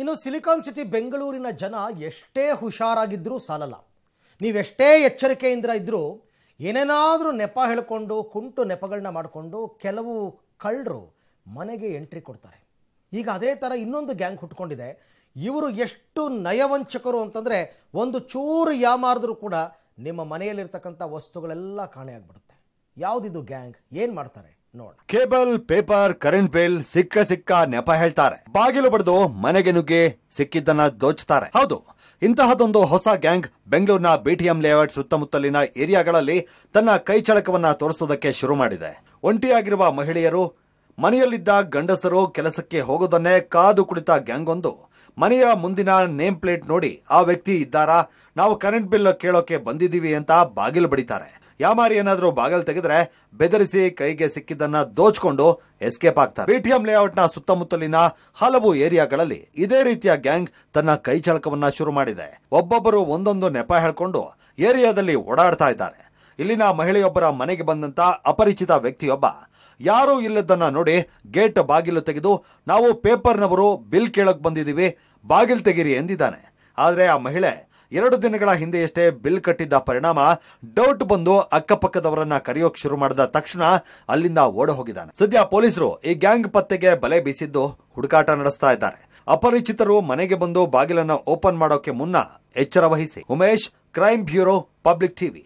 ಇನ್ನು silicon city ಬೆಂಗಳೂರಿನ ಜನ ಎಷ್ಟೇ ಹುಷಾರಾಗಿದ್ದರೂ ಸಾಲಲ್ಲ ನೀವೆಷ್ಟೇ ಎಚ್ಚರಿಕೆಯಿಂದ ಇದ್ದರೂ ಏನೇನಾದರೂ ನೆಪ ಹೇಳಿಕೊಂಡು ಕುಂಟು ನೆಪಗಳನ್ನ ಮಾಡಿಕೊಂಡು ಕೆಲವು ಕಳ್ಳರು ಮನೆಗೆ ಎಂಟ್ರಿ ಕೊಡ್ತಾರೆ ಈಗ ಅದೇ ಥರ ಇನ್ನೊಂದು ಗ್ಯಾಂಗ್ ಹುಟ್ಕೊಂಡಿದೆ ಇವರು ಎಷ್ಟು ನಯವಂಚಕರು ಅಂತಂದರೆ ಒಂದು ಚೂರು ಯಾಮಾರಿದ್ರೂ ಕೂಡ ನಿಮ್ಮ ಮನೆಯಲ್ಲಿರ್ತಕ್ಕಂಥ ವಸ್ತುಗಳೆಲ್ಲ ಕಾಣೆಯಾಗ್ಬಿಡುತ್ತೆ ಯಾವುದಿದು ಗ್ಯಾಂಗ್ ಏನು ಮಾಡ್ತಾರೆ ನೋಡ ಕೇಬಲ್ ಪೇಪರ್ ಕರೆಂಟ್ ಬಿಲ್ ಸಿಕ್ಕ ಸಿಕ್ಕ ನೆಪ ಹೇಳ್ತಾರೆ ಬಾಗಿಲು ಬಡಿದು ಮನೆಗೆ ನುಗ್ಗಿ ಸಿಕ್ಕಿದ್ದನ್ನ ದೋಚ್ತಾರೆ ಹೌದು ಇಂತಹದೊಂದು ಹೊಸ ಗ್ಯಾಂಗ್ ಬೆಂಗಳೂರಿನ ಬಿಟಿಎಂ ಲೇಔಟ್ ಸುತ್ತಮುತ್ತಲಿನ ಏರಿಯಾಗಳಲ್ಲಿ ತನ್ನ ಕೈಚಳಕವನ್ನ ತೋರಿಸೋದಕ್ಕೆ ಶುರು ಮಾಡಿದೆ ಒಂಟಿಯಾಗಿರುವ ಮಹಿಳೆಯರು ಮನೆಯಲ್ಲಿದ್ದ ಗಂಡಸರು ಕೆಲಸಕ್ಕೆ ಹೋಗೋದನ್ನೇ ಕಾದು ಕುಳಿತ ಗ್ಯಾಂಗೊಂದು ಮನೆಯ ಮುಂದಿನ ನೇಮ್ ಪ್ಲೇಟ್ ನೋಡಿ ಆ ವ್ಯಕ್ತಿ ಇದ್ದಾರಾ ನಾವು ಕರೆಂಟ್ ಬಿಲ್ ಕೇಳೋಕೆ ಬಂದಿದ್ದೀವಿ ಅಂತ ಬಾಗಿಲು ಬಡಿತಾರೆ ಯಾಮಾರಿ ಏನಾದರೂ ಬಾಗಿಲು ತೆಗೆದ್ರೆ ಬೆದರಿಸಿ ಕೈಗೆ ಸಿಕ್ಕಿದ್ದನ್ನ ದೋಚ್ಕೊಂಡು ಎಸ್ಕೇಪ್ ಆಗ್ತಾರೆ ಬಿಟಿಎಂ ಲೇಔಟ್ನ ಸುತ್ತಮುತ್ತಲಿನ ಹಲವು ಏರಿಯಾಗಳಲ್ಲಿ ಇದೇ ರೀತಿಯ ಗ್ಯಾಂಗ್ ತನ್ನ ಕೈಚಳಕವನ್ನ ಶುರು ಮಾಡಿದೆ ಒಬ್ಬೊಬ್ಬರು ಒಂದೊಂದು ನೆಪ ಹೇಳ್ಕೊಂಡು ಏರಿಯಾದಲ್ಲಿ ಓಡಾಡ್ತಾ ಇದ್ದಾರೆ ಇಲ್ಲಿನ ಮಹಿಳೆಯೊಬ್ಬರ ಮನೆಗೆ ಬಂದಂತ ಅಪರಿಚಿತ ವ್ಯಕ್ತಿಯೊಬ್ಬ ಯಾರೂ ಇಲ್ಲದನ್ನ ನೋಡಿ ಗೇಟ್ ಬಾಗಿಲು ತೆಗೆದು ನಾವು ಪೇಪರ್ನವರು ಬಿಲ್ ಕೇಳಕ್ ಬಂದಿದ್ದೀವಿ ಬಾಗಿಲು ತೆಗೀರಿ ಎಂದಿದ್ದಾನೆ ಆದರೆ ಆ ಮಹಿಳೆ ಎರಡು ದಿನಗಳ ಹಿಂದೆಯಷ್ಟೇ ಬಿಲ್ ಕಟ್ಟಿದ್ದ ಪರಿಣಾಮ ಡೌಟ್ ಬಂದು ಅಕ್ಕಪಕ್ಕದವರನ್ನ ಕರೆಯೋಕ್ ಶುರು ಮಾಡಿದ ತಕ್ಷಣ ಅಲ್ಲಿಂದ ಓಡ ಹೋಗಿದ್ದಾನೆ ಸದ್ಯ ಪೊಲೀಸರು ಈ ಗ್ಯಾಂಗ್ ಪತ್ತೆಗೆ ಬಲೆ ಬೀಸಿದ್ದು ಹುಡುಕಾಟ ನಡೆಸ್ತಾ ಇದ್ದಾರೆ ಅಪರಿಚಿತರು ಮನೆಗೆ ಬಂದು ಬಾಗಿಲನ್ನು ಓಪನ್ ಮಾಡೋಕೆ ಮುನ್ನ ಎಚ್ಚರ ವಹಿಸಿ Umesh crime bureau public TV